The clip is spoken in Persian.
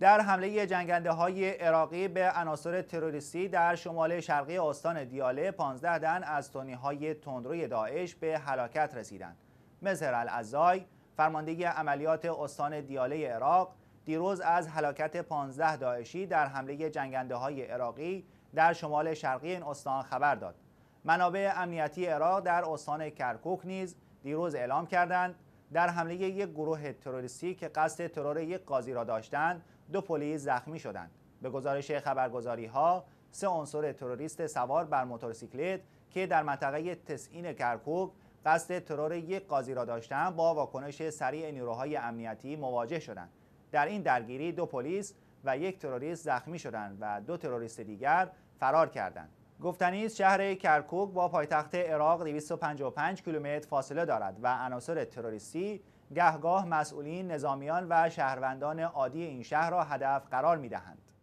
در حمله جنگنده های عراقی به عناصر تروریستی در شمال شرقی استان دیاله 15 دن از تونی های تندروی داعش به هلاکت رسیدند. مظهر العزای فرمانده عملیات استان دیاله عراق دیروز از هلاکت 15 داعشی در حمله جنگنده های عراقی در شمال شرقی این استان خبر داد. منابع امنیتی عراق در استان کرکوک نیز دیروز اعلام کردند در حمله یک گروه تروریستی که قصد ترور یک قاضی را داشتند دو پلیس زخمی شدند به گزارش خبرگزاری ها سه عنصر تروریست سوار بر موتورسیکلت که در منطقه تسعین کرکوک قصد ترور یک قاضی را داشتند با واکنش سریع نیروهای امنیتی مواجه شدند در این درگیری دو پلیس و یک تروریست زخمی شدند و دو تروریست دیگر فرار کردند گفتنی شهر کرکوک با پایتخت عراق 255 کیلومتر فاصله دارد و عناصر تروریستی گهگاه مسئولین، نظامیان و شهروندان عادی این شهر را هدف قرار می‌دهند.